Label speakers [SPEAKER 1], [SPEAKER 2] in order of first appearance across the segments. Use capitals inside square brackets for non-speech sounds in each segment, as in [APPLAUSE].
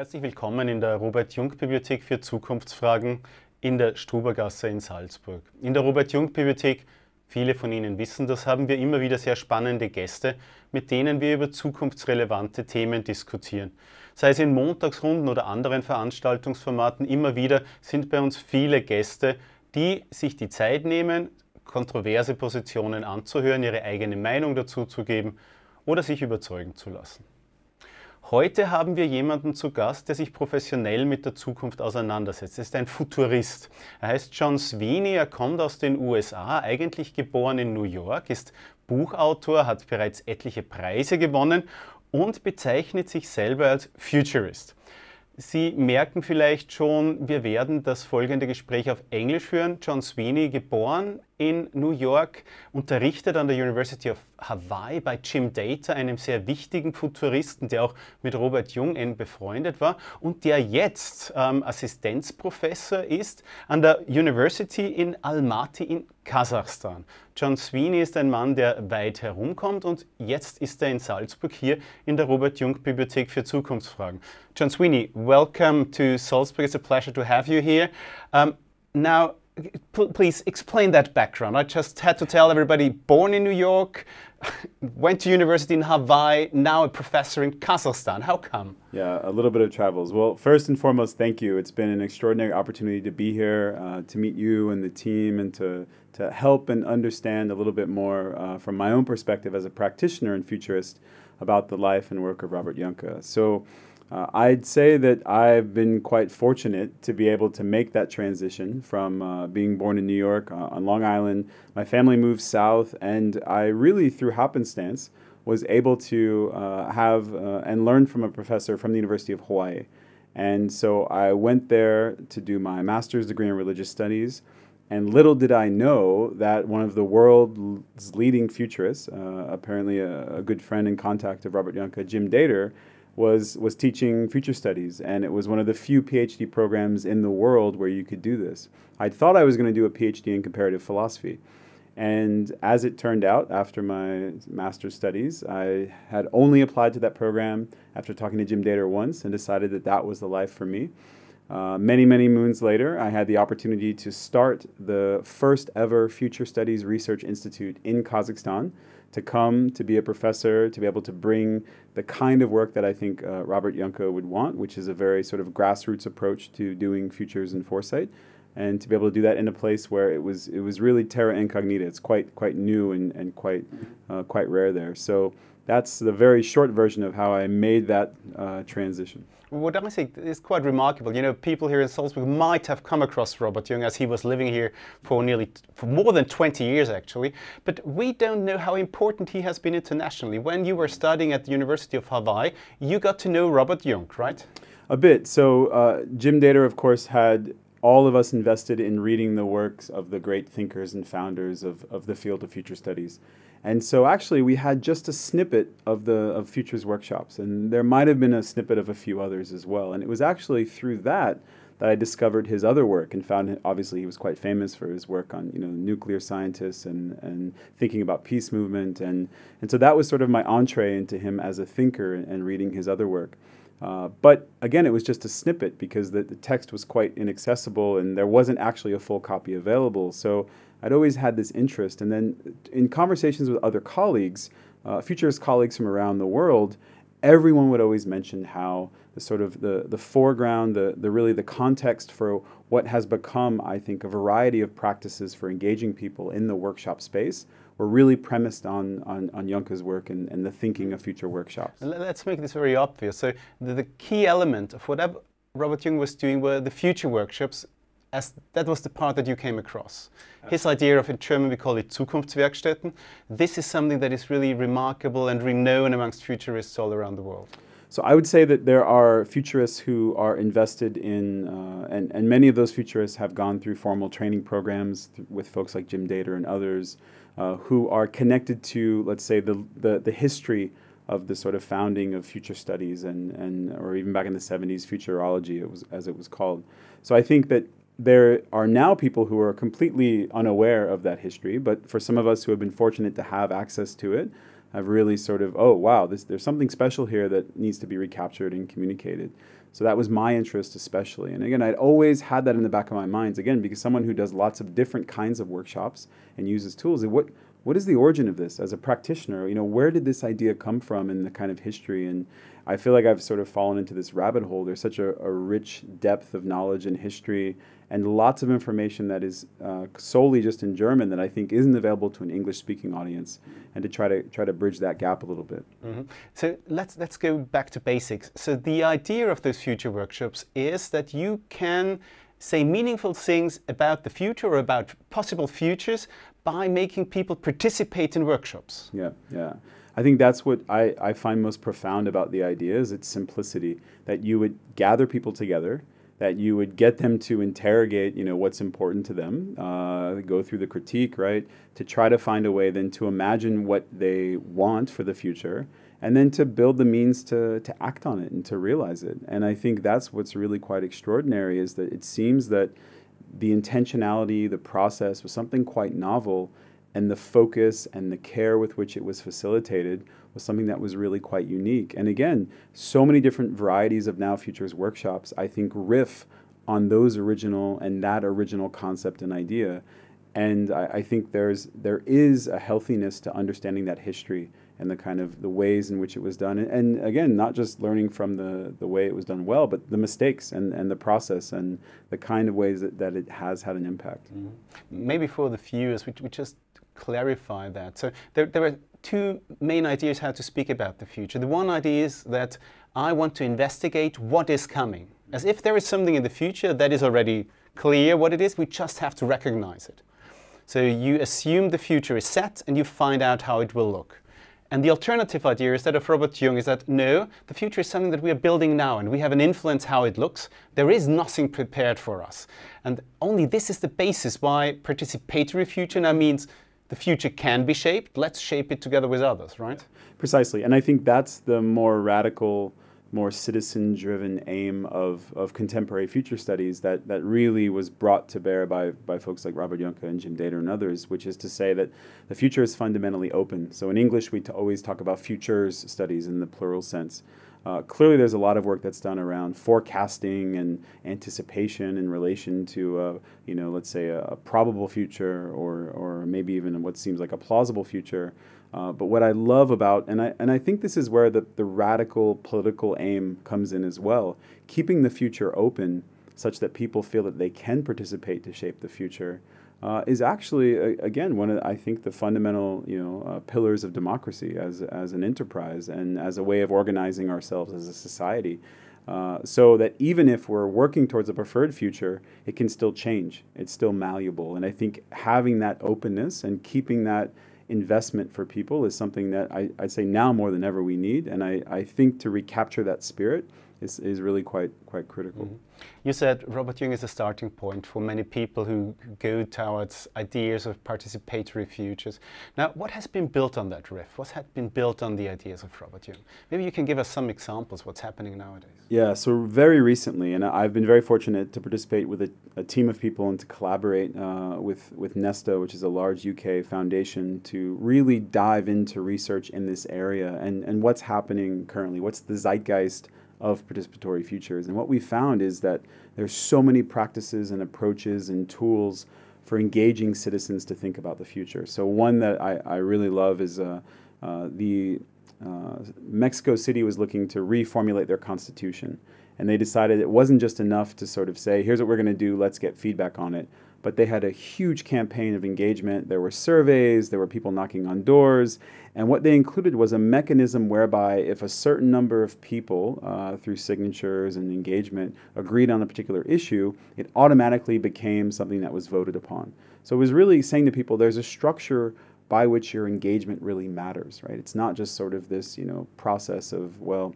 [SPEAKER 1] Herzlich willkommen in der Robert-Jung-Bibliothek für Zukunftsfragen in der Strubergasse in Salzburg. In der Robert-Jung-Bibliothek, viele von Ihnen wissen das, haben wir immer wieder sehr spannende Gäste, mit denen wir über zukunftsrelevante Themen diskutieren. Sei es in Montagsrunden oder anderen Veranstaltungsformaten, immer wieder sind bei uns viele Gäste, die sich die Zeit nehmen, kontroverse Positionen anzuhören, ihre eigene Meinung dazu zu geben oder sich überzeugen zu lassen. Heute haben wir jemanden zu Gast, der sich professionell mit der Zukunft auseinandersetzt. Er ist ein Futurist. Er heißt John Sweeney, er kommt aus den USA, eigentlich geboren in New York, ist Buchautor, hat bereits etliche Preise gewonnen und bezeichnet sich selber als Futurist. Sie merken vielleicht schon, wir werden das folgende Gespräch auf Englisch führen. John Sweeney, geboren in New York, unterrichtet an der University of Hawaii bei Jim Data, einem sehr wichtigen Futuristen, der auch mit Robert Jung eng befreundet war und der jetzt ähm, Assistenzprofessor ist an der University in Almaty in Kasachstan. John Sweeney ist ein Mann, der weit herumkommt und jetzt ist er in Salzburg hier in der Robert Jung Bibliothek für Zukunftsfragen. John Sweeney, welcome to Salzburg. It's a pleasure to have you here. Um, now, please explain that background. I just had to tell everybody, born in New York, [LAUGHS] went to university in Hawaii, now a professor in Kazakhstan. How come?
[SPEAKER 2] Yeah, a little bit of travels. Well, first and foremost, thank you. It's been an extraordinary opportunity to be here, uh, to meet you and the team, and to, to help and understand a little bit more uh, from my own perspective as a practitioner and futurist about the life and work of Robert Yanka. So uh, I'd say that I've been quite fortunate to be able to make that transition from uh, being born in New York uh, on Long Island. My family moved south, and I really, through happenstance, was able to uh, have uh, and learn from a professor from the University of Hawaii. And so I went there to do my master's degree in religious studies. And little did I know that one of the world's leading futurists, uh, apparently a, a, good friend and contact of Robert Yanka, Jim Dater, was was teaching future studies, and it was one of the few PhD programs in the world where you could do this. I thought I was going to do a PhD in comparative philosophy, and as it turned out, after my master's studies, I had only applied to that program after talking to Jim Dater once, and decided that that was the life for me. Uh, many, many moons later, I had the opportunity to start the first ever Future Studies Research Institute in Kazakhstan to come, to be a professor, to be able to bring the kind of work that I think uh, Robert Yunko would want, which is a very sort of grassroots approach to doing futures and foresight. And to be able to do that in a place where it was it was really terra incognita. It's quite quite new and, and quite uh, quite rare there. So that's the very short version of how I made that uh, transition.
[SPEAKER 1] What I say is quite remarkable. You know, people here in Salzburg might have come across Robert Jung as he was living here for nearly, for more than 20 years actually, but we don't know how important he has been internationally. When you were studying at the University of Hawaii, you got to know Robert Jung, right?
[SPEAKER 2] A bit. So uh, Jim Dater, of course, had all of us invested in reading the works of the great thinkers and founders of, of the field of future studies. And so actually we had just a snippet of the of futures workshops and there might have been a snippet of a few others as well. And it was actually through that that I discovered his other work and found obviously he was quite famous for his work on you know nuclear scientists and and thinking about peace movement and and so that was sort of my entree into him as a thinker and reading his other work. Uh, but again, it was just a snippet because the, the, text was quite inaccessible and there wasn't actually a full copy available. So I'd always had this interest. And then in conversations with other colleagues, uh, futurist colleagues from around the world, everyone would always mention how the sort of the, the foreground, the, the really the context for what has become, I think, a variety of practices for engaging people in the workshop space were really premised on, on, on Yonka's work and, and the thinking of future workshops.
[SPEAKER 1] Let's make this very obvious. So the, the key element of whatever Robert Jung was doing were the future workshops as that was the part that you came across. His idea of, in German we call it Zukunftswerkstätten, this is something that is really remarkable and renowned amongst futurists all around the world.
[SPEAKER 2] So I would say that there are futurists who are invested in, uh, and, and many of those futurists have gone through formal training programs th with folks like Jim Dater and others uh, who are connected to, let's say, the, the, the history of the sort of founding of future studies and, and or even back in the 70s, futurology it was, as it was called. So I think that there are now people who are completely unaware of that history, but for some of us who have been fortunate to have access to it, have really sort of, oh, wow, this, there's something special here that needs to be recaptured and communicated. So that was my interest, especially. And again, I'd always had that in the back of my mind, again, because someone who does lots of different kinds of workshops and uses tools, what, what is the origin of this as a practitioner you know where did this idea come from in the kind of history and i feel like i've sort of fallen into this rabbit hole there's such a, a rich depth of knowledge and history and lots of information that is uh, solely just in german that i think isn't available to an english speaking audience and to try to try to bridge that gap a little bit
[SPEAKER 1] mm -hmm. so let's let's go back to basics so the idea of those future workshops is that you can say meaningful things about the future or about possible futures by making people participate in workshops.
[SPEAKER 2] Yeah, yeah. I think that's what I, I find most profound about the idea is its simplicity, that you would gather people together, that you would get them to interrogate, you know, what's important to them, uh, go through the critique, right, to try to find a way then to imagine what they want for the future, and then to build the means to, to act on it and to realize it. And I think that's what's really quite extraordinary is that it seems that – the intentionality, the process was something quite novel, and the focus and the care with which it was facilitated was something that was really quite unique. And again, so many different varieties of Now Futures workshops, I think, riff on those original and that original concept and idea. And I, I think there's there is a healthiness to understanding that history and the kind of the ways in which it was done and, and, again not just learning from the, the way it was done well but the mistakes and, and the process and the kind of ways that, that it has had an impact mm -hmm.
[SPEAKER 1] maybe for the viewers we, we just clarify that so there, there are two main ideas how to speak about the future the one idea is that i want to investigate what is coming as if there is something in the future that is already clear what it is we just have to recognize it so you assume the future is set and you find out how it will look and the alternative idea is that of Robert Jung is that no, the future is something that we are building now and we have an influence how it looks. There is nothing prepared for us. And only this is the basis why participatory future now means the future can be shaped. Let's shape it together with others, right?
[SPEAKER 2] Precisely. And I think that's the more radical more citizen driven aim of, of contemporary future studies that, that really was brought to bear by, by folks like Robert Yonka and Jim Dater and others, which is to say that the future is fundamentally open. So in English, we always talk about futures studies in the plural sense. Uh, clearly, there's a lot of work that's done around forecasting and anticipation in relation to, uh, you know, let's say a, a probable future or, or maybe even what seems like a plausible future. Uh, but what I love about, and I, and I think this is where the, the radical political aim comes in as well, keeping the future open such that people feel that they can participate to shape the future uh, is actually, again, one of, I think, the fundamental you know, uh, pillars of democracy as, as an enterprise and as a way of organizing ourselves as a society. Uh, so that even if we're working towards a preferred future, it can still change. It's still malleable. And I think having that openness and keeping that investment for people is something that I, I say now more than ever we need. And I, I think to recapture that spirit is, is really quite quite critical. Mm -hmm.
[SPEAKER 1] You said Robert Jung is a starting point for many people who go towards ideas of participatory futures. Now, what has been built on that riff? What has been built on the ideas of Robert Jung? Maybe you can give us some examples what's happening nowadays.
[SPEAKER 2] Yeah, so very recently, and I've been very fortunate to participate with a, a team of people and to collaborate uh, with with Nesta, which is a large UK foundation, to really dive into research in this area and and what's happening currently. What's the zeitgeist? of participatory futures. And what we found is that there's so many practices and approaches and tools for engaging citizens to think about the future. So one that I, I really love is uh, uh, the uh, Mexico City was looking to reformulate their constitution. And they decided it wasn't just enough to sort of say, here's what we're going to do, let's get feedback on it but they had a huge campaign of engagement. There were surveys, there were people knocking on doors, and what they included was a mechanism whereby if a certain number of people, uh, through signatures and engagement, agreed on a particular issue, it automatically became something that was voted upon. So it was really saying to people there's a structure by which your engagement really matters, right? It's not just sort of this, you know, process of, well,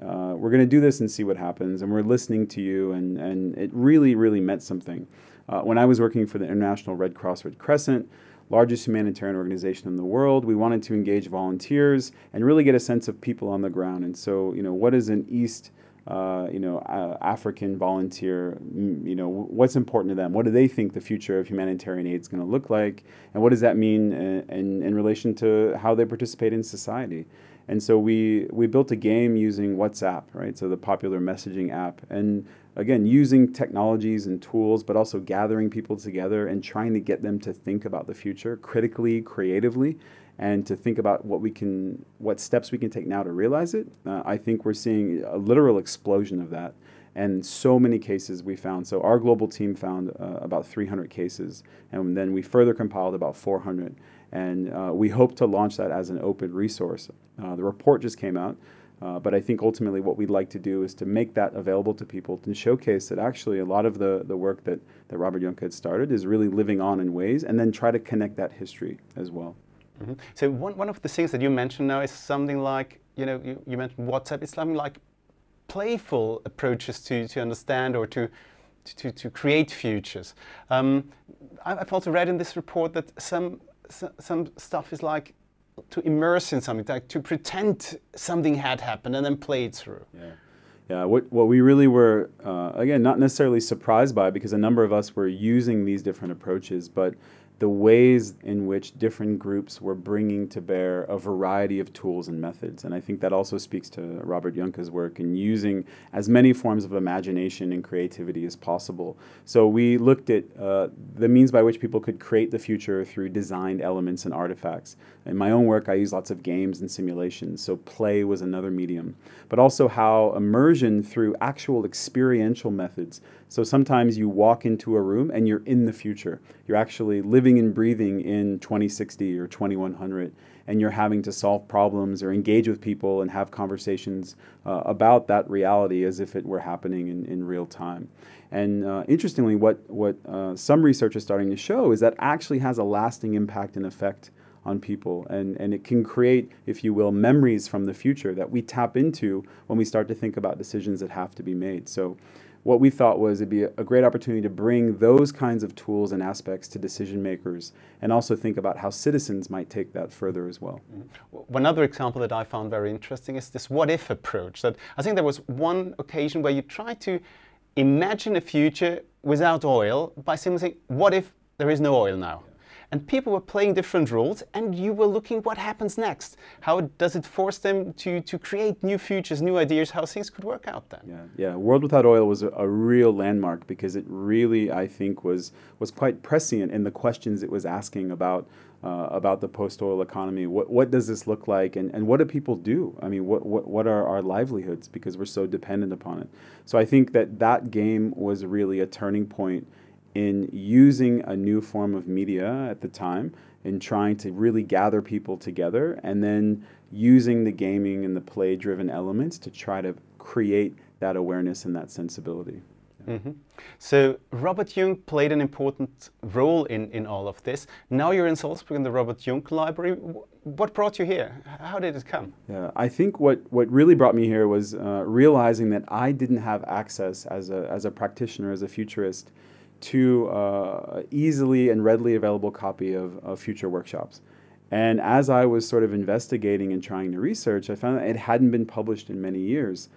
[SPEAKER 2] uh, we're going to do this and see what happens, and we're listening to you, and, and it really, really meant something. Uh, when I was working for the International Red Cross Red Crescent, largest humanitarian organization in the world, we wanted to engage volunteers and really get a sense of people on the ground. And so, you know, what is an East uh, you know, uh, African volunteer, mm, you know, what's important to them? What do they think the future of humanitarian aid is going to look like? And what does that mean in, uh, in, in, relation to how they participate in society? And so we, we built a game using WhatsApp, right? So the popular messaging app. And again, using technologies and tools, but also gathering people together and trying to get them to think about the future critically, creatively, and to think about what we can, what steps we can take now to realize it. Uh, I think we're seeing a literal explosion of that. And so many cases we found. So our global team found uh, about 300 cases, and then we further compiled about 400. And uh, we hope to launch that as an open resource. Uh, the report just came out. Uh, but I think ultimately what we'd like to do is to make that available to people to showcase that actually a lot of the, the work that, that Robert Juncker had started is really living on in ways and then try to connect that history as well.
[SPEAKER 1] Mm -hmm. So one, one of the things that you mentioned now is something like, you know, you, you mentioned WhatsApp, it's something like playful approaches to, to understand or to, to, to create futures. Um, I've also read in this report that some, some stuff is like to immerse in something, like to pretend something had happened and then play it through. Yeah.
[SPEAKER 2] Yeah, what, what we really were, uh, again, not necessarily surprised by because a number of us were using these different approaches, but the ways in which different groups were bringing to bear a variety of tools and methods. And I think that also speaks to Robert Junca's work in using as many forms of imagination and creativity as possible. So we looked at uh, the means by which people could create the future through designed elements and artifacts. In my own work, I use lots of games and simulations, so play was another medium. But also how immersion through actual experiential methods so sometimes you walk into a room and you're in the future. You're actually living and breathing in 2060 or 2100, and you're having to solve problems or engage with people and have conversations uh, about that reality as if it were happening in, in real time. And uh, interestingly, what, what uh, some research is starting to show is that actually has a lasting impact and effect on people. And, and it can create, if you will, memories from the future that we tap into when we start to think about decisions that have to be made. So what we thought was it'd be a great opportunity to bring those kinds of tools and aspects to decision makers and also think about how citizens might take that further as well. Mm -hmm.
[SPEAKER 1] One other example that I found very interesting is this what if approach that I think there was one occasion where you tried to imagine a future without oil by simply saying what if there is no oil now. Yeah and people were playing different roles and you were looking what happens next. How does it force them to, to create new futures, new ideas, how things could work out then?
[SPEAKER 2] Yeah, yeah. World Without Oil was a, a real landmark because it really, I think, was, was quite prescient in the questions it was asking about uh, about the post-oil economy. What, what does this look like, and, and what do people do? I mean, what, what, what are our livelihoods because we're so dependent upon it? So I think that that game was really a turning point in using a new form of media at the time and trying to really gather people together and then using the gaming and the play driven elements to try to create that awareness and that sensibility. Mm -hmm. So
[SPEAKER 1] Robert Jung played an important role in, in all of this. Now you're in Salzburg in the Robert Jung Library. What brought you here? How did it come?
[SPEAKER 2] Yeah, I think what, what really brought me here was uh, realizing that I didn't have access as a, as a practitioner, as a futurist, to uh, easily and readily available copy of, of future workshops. And as I was sort of investigating and trying to research, I found that it hadn't been published in many years.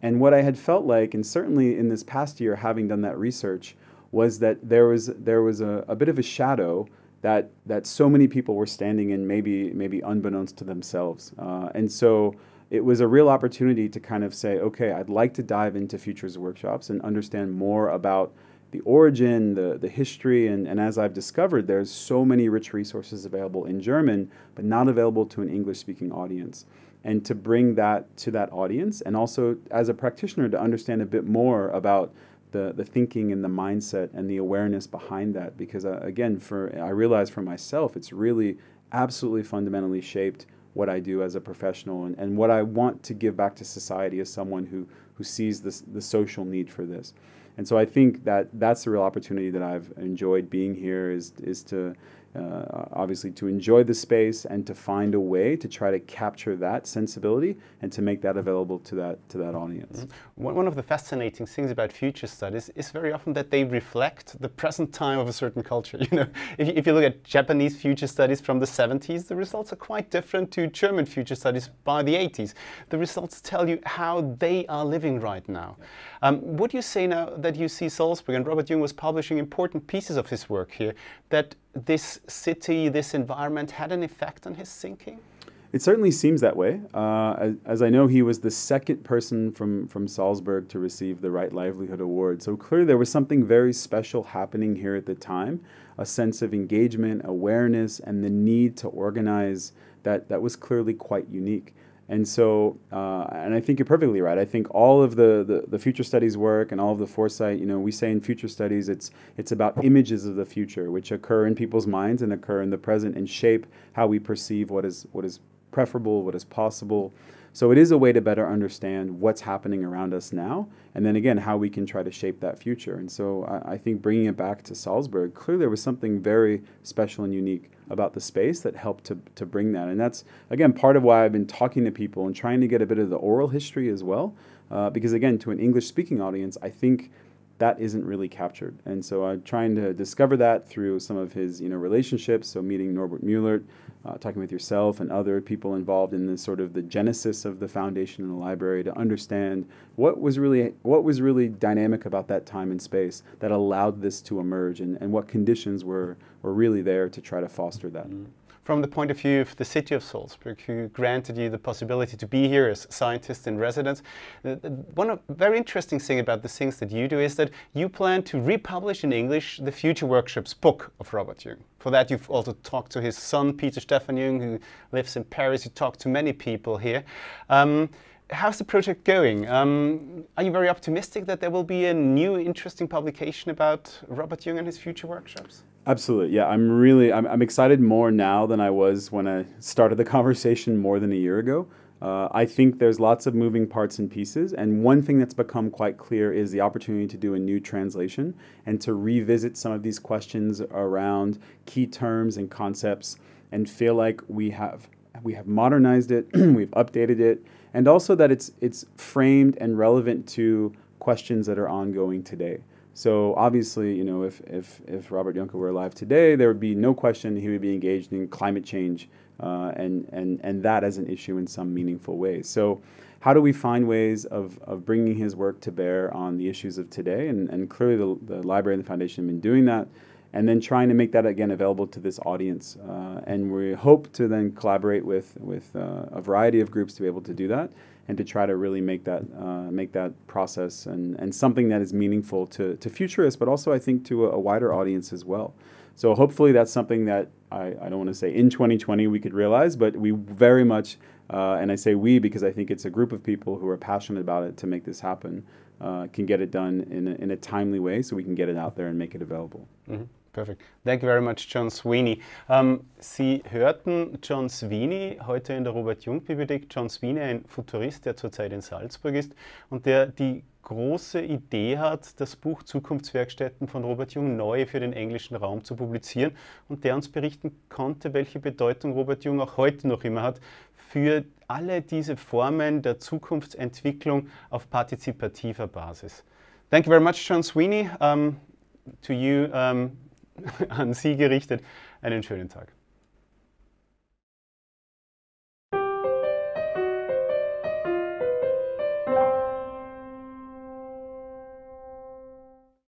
[SPEAKER 2] And what I had felt like, and certainly in this past year, having done that research, was that there was there was a, a bit of a shadow that that so many people were standing in, maybe maybe unbeknownst to themselves. Uh, and so it was a real opportunity to kind of say, okay, I'd like to dive into futures workshops and understand more about the origin, the, the history, and, and as I've discovered, there's so many rich resources available in German, but not available to an English speaking audience. And to bring that to that audience, and also as a practitioner to understand a bit more about the, the thinking and the mindset and the awareness behind that. Because uh, again, for I realize for myself, it's really absolutely fundamentally shaped what I do as a professional and, and what I want to give back to society as someone who, who sees this, the social need for this. And so I think that that's the real opportunity that I've enjoyed being here is is to uh, obviously to enjoy the space and to find a way to try to capture that sensibility and to make that available to that to that audience. Mm
[SPEAKER 1] -hmm. One of the fascinating things about future studies is very often that they reflect the present time of a certain culture. [LAUGHS] You know, if you, if you look at Japanese future studies from the 70s, the results are quite different to German future studies by the 80s. The results tell you how they are living right now. Um, would you say now that you see Salzburg and Robert Jung was publishing important pieces of his work here that this city, this environment had an effect on his thinking?
[SPEAKER 2] It certainly seems that way. Uh, as, as, I know, he was the second person from, from Salzburg to receive the Right Livelihood Award. So clearly, there was something very special happening here at the time a sense of engagement, awareness, and the need to organize that, that was clearly quite unique. And so, uh, and I think you're perfectly right. I think all of the, the, the, future studies work and all of the foresight, you know, we say in future studies it's, it's about images of the future, which occur in people's minds and occur in the present and shape how we perceive what is, what is preferable, what is possible. So it is a way to better understand what's happening around us now, and then again, how we can try to shape that future. And so I, I think bringing it back to Salzburg, clearly there was something very special and unique about the space that helped to, to bring that. And that's, again, part of why I've been talking to people and trying to get a bit of the oral history as well. Uh, because, again, to an English speaking audience, I think that isn't really captured. And so I'm trying to discover that through some of his you know relationships. So meeting Norbert Mueller, uh, talking with yourself and other people involved in the sort of the genesis of the foundation and the library to understand what was really what was really dynamic about that time and space that allowed this to emerge and, and what conditions were were really there to try to foster that. Mm -hmm
[SPEAKER 1] from the point of view of the city of Salzburg, who granted you the possibility to be here as scientist in residence. One very interesting thing about the things that you do is that you plan to republish in English the Future Workshops book of Robert Jung. For that, you've also talked to his son, Peter Stefan Jung, who lives in Paris. You talked to many people here. Um, how's the
[SPEAKER 2] project going? Um,
[SPEAKER 1] are you very optimistic that there will be a new interesting publication about Robert Jung and his future workshops?
[SPEAKER 2] Absolutely. Yeah, I'm really I'm, I'm excited more now than I was when I started the [LAUGHS] conversation more than a year ago. Uh, I think there's lots of moving parts and pieces, and one thing that's become quite clear is the opportunity to do a new translation and to revisit some of these questions around key terms and concepts, and feel like we have we have modernized it, [CLEARS THROAT] we've updated it, and also that it's it's framed and relevant to questions that are ongoing today. So obviously, you know, if, if, if Robert Juncker were alive today, there would be no question he would be engaged in climate change uh, and, and, and that as an issue in some meaningful ways. So how do we find ways of, of bringing his work to bear on the issues of today? And, and clearly the, the library and the foundation have been doing that and then trying to make that again available to this audience. Uh, and we hope to then collaborate with with uh, a variety of groups to be able to do that and to try to really make that uh, make that process and, and something that is meaningful to, to futurists, but also I think to a, a wider audience as well. So hopefully that's something that I, I don't want to say in 2020 we could realize, but we very much, uh, and I say we because I think it's a group of people who are passionate about it to make this happen, uh, can get it done in a, in a timely way so we can get it out there and make it available.
[SPEAKER 1] Mm-hmm. Perfect. Thank you very much, John Sweeney. Ähm, Sie hörten John Sweeney heute in der Robert-Jung-Bibliothek. John Sweeney, ein Futurist, der zurzeit in Salzburg ist und der die große Idee hat, das Buch Zukunftswerkstätten von Robert Jung neu für den englischen Raum zu publizieren und der uns berichten konnte, welche Bedeutung Robert Jung auch heute noch immer hat für alle diese Formen der Zukunftsentwicklung auf partizipativer Basis. Thank you very much, John Sweeney. Um, ähm, to you, um, ähm, an Sie gerichtet. Einen schönen Tag.